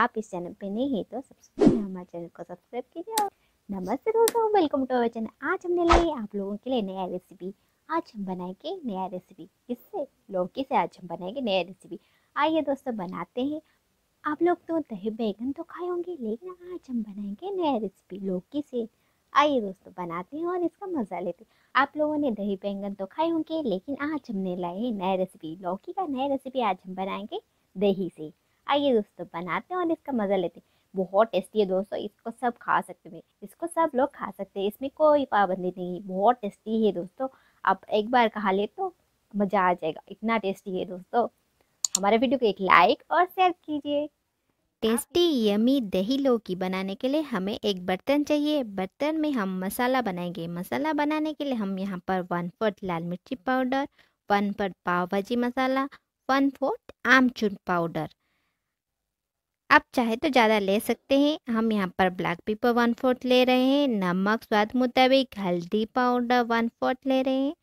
आप इस चैनल पे नहीं है तो सब्सक्राइब हमारे चैनल को सब्सक्राइब कीजिए नमस्ते दोस्तों वेलकम टू अवर चैनल आज हमने लाई आप लोगों के लिए नया रेसिपी आज हम बनाएंगे नया रेसिपी किससे लौकी से आज हम बनाएंगे नया रेसिपी आइए दोस्तों बनाते हैं आप लोग तो दही बैगन तो खाए होंगे लेकिन आज हम बनाएंगे नया रेसिपी लौकी से आइए दोस्तों बनाते हैं और इसका मज़ा लेते हैं आप लोगों ने दही बैंगन तो खाए होंगे लेकिन आज हमने लाए हैं नए रेसिपी लौकी का नए रेसिपी आज हम बनाएंगे दही से आइए दोस्तों बनाते हैं और इसका मज़ा लेते हैं बहुत टेस्टी है दोस्तों इसको सब खा सकते हैं इसको सब लोग खा सकते हैं इसमें कोई पाबंदी नहीं बहुत टेस्टी है दोस्तों आप एक बार खा ले तो मज़ा आ जाएगा इतना टेस्टी है दोस्तों हमारे वीडियो को एक लाइक और शेयर कीजिए टेस्टी यमी दही लौकी बनाने के लिए हमें एक बर्तन चाहिए बर्तन में हम मसाला बनाएंगे मसाला बनाने के लिए हम यहाँ पर वन फोर्थ लाल मिर्ची powder one fourth pav bhaji masala one fourth amchur powder आप चाहे तो ज़्यादा ले सकते हैं हम यहाँ पर ब्लैक पेपर वन फोर्थ ले रहे हैं नमक स्वाद मुताबिक हल्दी पाउडर वन फोर्थ ले रहे हैं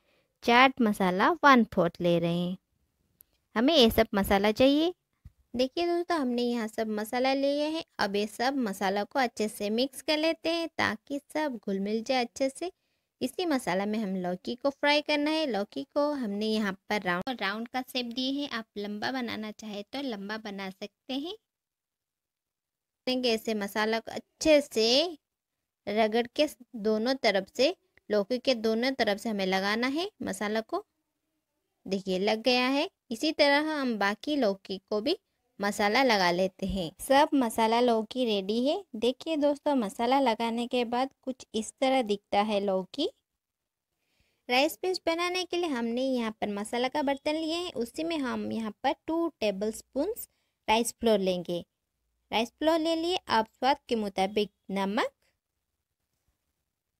चाट मसाला वन फोर्थ ले रहे हैं हमें ये सब मसाला चाहिए देखिए दोस्तों हमने यहाँ सब मसाला लिए हैं अब ये सब मसाला को अच्छे से मिक्स कर लेते हैं ताकि सब घुल मिल जाए अच्छे से इसी मसाला में हम लौकी को फ्राई करना है लौकी को हमने यहाँ पर राउंड राउंड का शेप दिए हैं आप लंबा बनाना चाहे तो लंबा बना सकते हैं ऐसे मसाला को अच्छे से रगड़ के दोनों तरफ से लौकी के दोनों तरफ से हमें लगाना है मसाला को देखिए लग गया है इसी तरह हम बाकी लौकी को भी मसाला लगा लेते हैं सब मसाला लौकी रेडी है देखिए दोस्तों मसाला लगाने के बाद कुछ इस तरह दिखता है लौकी राइस पेस्ट बनाने के लिए हमने यहाँ पर मसाला का बर्तन लिए हैं उसी में हम यहाँ पर two tablespoon rice flour लेंगे राइस फ्लोर ले लिए आप स्वाद के मुताबिक नमक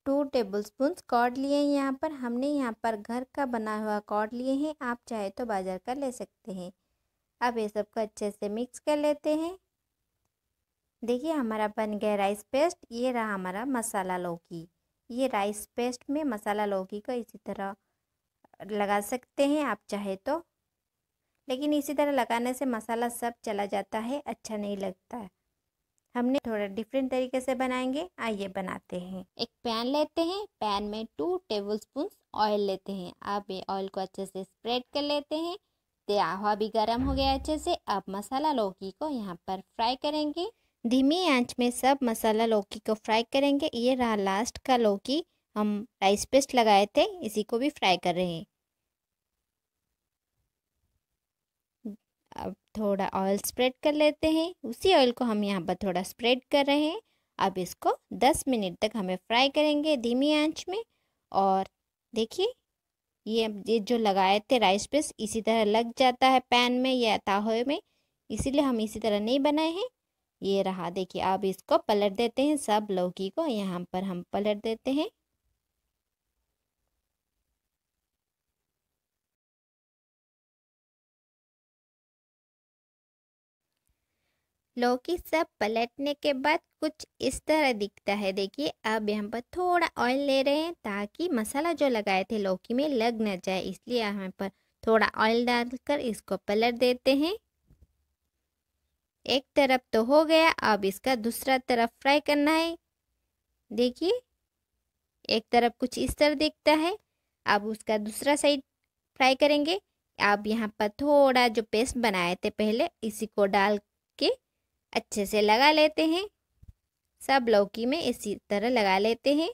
टू टेबल स्पून कॉर्ड लिए हैं यहाँ पर हमने यहाँ पर घर का बना हुआ कॉर्ड लिए हैं आप चाहे तो बाजार का ले सकते हैं अब ये सबको अच्छे से मिक्स कर लेते हैं देखिए हमारा बन गया राइस पेस्ट ये रहा हमारा मसाला लौकी ये राइस पेस्ट में मसाला लौकी को इसी तरह लगा सकते हैं आप चाहे तो लेकिन इसी तरह लगाने से मसाला सब चला जाता है अच्छा नहीं लगता है हमने थोड़ा डिफरेंट तरीके से बनाएंगे आइए बनाते हैं एक पैन लेते हैं पैन में टू टेबल स्पून ऑयल लेते हैं आप ये ऑयल को अच्छे से स्प्रेड कर लेते हैं हुआ भी गर्म हो गया अच्छे से अब मसाला लौकी को यहाँ पर फ्राई करेंगे धीमी आंच में सब मसाला लौकी को फ्राई करेंगे ये रहा लास्ट का लौकी हम राइस पेस्ट लगाए थे इसी को भी फ्राई कर रहे हैं अब थोड़ा ऑयल स्प्रेड कर लेते हैं उसी ऑयल को हम यहाँ पर थोड़ा स्प्रेड कर रहे हैं अब इसको 10 मिनट तक हमें फ्राई करेंगे धीमी आंच में और देखिए ये ये जो लगाए थे राइस पेस्ट इसी तरह लग जाता है पैन में या ताहोए में इसीलिए हम इसी तरह नहीं बनाए हैं ये रहा देखिए अब इसको पलट देते हैं सब लौकी को यहाँ पर हम पलट देते हैं लौकी सब पलटने के बाद कुछ इस तरह दिखता है देखिए अब यहाँ पर थोड़ा ऑयल ले रहे हैं ताकि मसाला जो लगाए थे लौकी में लग ना जाए इसलिए यहाँ पर थोड़ा ऑयल डालकर इसको पलट देते हैं एक तरफ तो हो गया अब इसका दूसरा तरफ फ्राई करना है देखिए एक तरफ कुछ इस तरह दिखता है अब उसका दूसरा साइड फ्राई करेंगे अब यहाँ पर थोड़ा जो पेस्ट बनाए थे पहले इसी को डाल के अच्छे से लगा लेते हैं सब लौकी में इसी तरह लगा लेते हैं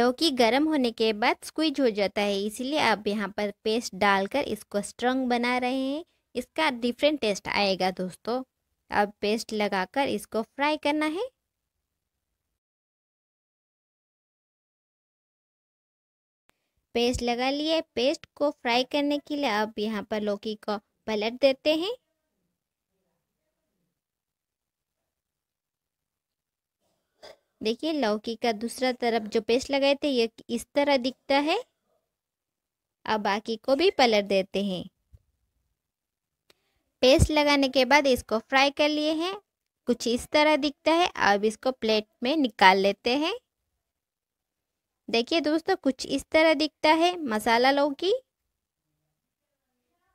लौकी गर्म होने के बाद स्क्वीज हो जाता है इसीलिए आप यहाँ पर पेस्ट डालकर इसको स्ट्रॉन्ग बना रहे हैं इसका डिफरेंट टेस्ट आएगा दोस्तों अब पेस्ट लगाकर इसको फ्राई करना है पेस्ट लगा लिए पेस्ट को फ्राई करने के लिए अब यहाँ पर लौकी को पलट देते हैं देखिए लौकी का दूसरा तरफ जो पेस्ट लगाए थे ये इस तरह दिखता है अब बाकी को भी पलट देते हैं पेस्ट लगाने के बाद इसको फ्राई कर लिए हैं कुछ इस तरह दिखता है अब इसको प्लेट में निकाल लेते हैं देखिए दोस्तों कुछ इस तरह दिखता है मसाला लौकी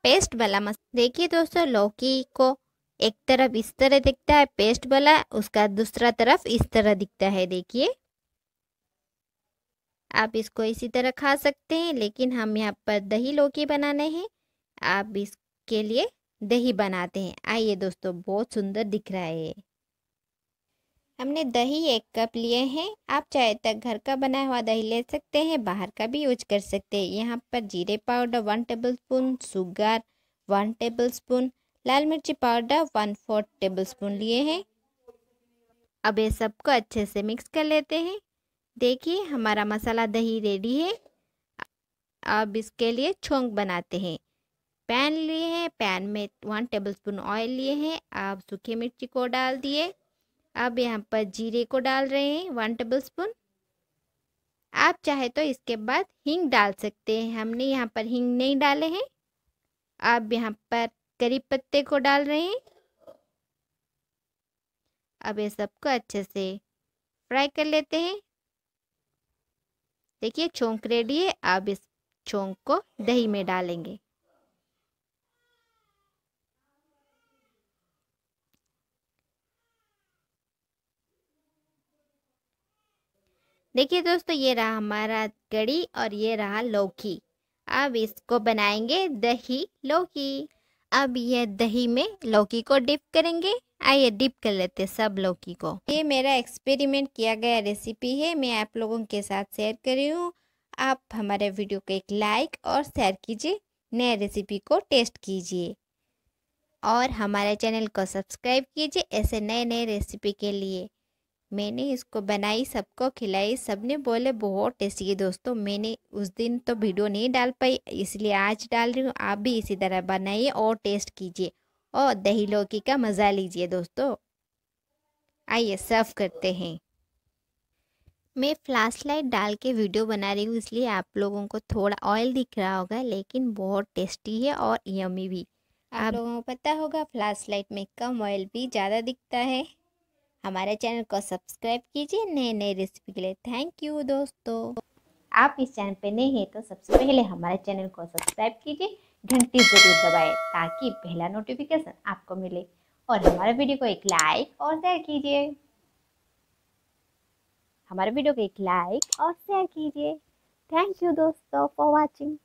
पेस्ट वाला मस देखिए दोस्तों लौकी को एक तरफ इस तरह दिखता है पेस्ट वाला उसका दूसरा तरफ इस तरह दिखता है देखिए आप इसको इसी तरह खा सकते हैं लेकिन हम यहाँ पर दही लौकी बनाने हैं आप इसके लिए दही बनाते हैं आइए दोस्तों बहुत सुंदर दिख रहा है हमने दही एक कप लिए हैं आप चाहे तक तो घर का बनाया हुआ दही ले सकते हैं बाहर का भी यूज कर सकते हैं यहाँ पर जीरे powder one tablespoon sugar one tablespoon लाल मिर्ची powder one fourth tablespoon लिए हैं अब ये सबको अच्छे से मिक्स कर लेते हैं देखिए हमारा मसाला दही रेडी है अब इसके लिए छोंक बनाते हैं पैन लिए हैं पैन में वन टेबल स्पून ऑयल लिए हैं आप सूखे मिर्ची को डाल दिए अब यहाँ पर जीरे को डाल रहे हैं वन टेबल स्पून आप चाहे तो इसके बाद हींग डाल सकते हैं हमने यहाँ पर हींग नहीं डाले हैं अब यहाँ पर करी पत्ते को डाल रहे हैं अब ये सबको अच्छे से फ्राई कर लेते हैं देखिए छोंक रेडी है अब इस छोंक को दही में डालेंगे देखिए दोस्तों ये रहा हमारा कड़ी और ये रहा लौकी अब इसको बनाएंगे दही लौकी अब ये दही में लौकी को डिप करेंगे आइए डिप कर लेते हैं सब लौकी को ये मेरा एक्सपेरिमेंट किया गया रेसिपी है मैं आप लोगों के साथ शेयर कर रही हूँ आप हमारे वीडियो को एक लाइक और शेयर कीजिए नए रेसिपी को टेस्ट कीजिए और हमारे चैनल को सब्सक्राइब कीजिए ऐसे नए नए रेसिपी के लिए मैंने इसको बनाई सबको खिलाई सबने बोले बहुत टेस्टी है दोस्तों मैंने उस दिन तो वीडियो नहीं डाल पाई इसलिए आज डाल रही हूँ आप भी इसी तरह बनाइए और टेस्ट कीजिए और दही लौकी का मज़ा लीजिए दोस्तों आइए सर्व करते हैं मैं फ्लैश लाइट डाल के वीडियो बना रही हूँ इसलिए आप लोगों को थोड़ा ऑयल दिख रहा होगा लेकिन बहुत टेस्टी है और यमी भी आप लोगों को पता होगा फ्लैश लाइट में कम ऑयल भी ज़्यादा दिखता है हमारे चैनल को सब्सक्राइब कीजिए नए नए रेसिपी के लिए थैंक यू दोस्तों आप इस चैनल पर नए हैं तो सबसे पहले हमारे चैनल को सब्सक्राइब कीजिए घंटी जरूर दबाएं ताकि पहला नोटिफिकेशन आपको मिले और हमारे वीडियो को एक लाइक और शेयर कीजिए हमारे वीडियो को एक लाइक और शेयर कीजिए थैंक यू दोस्तों फॉर वॉचिंग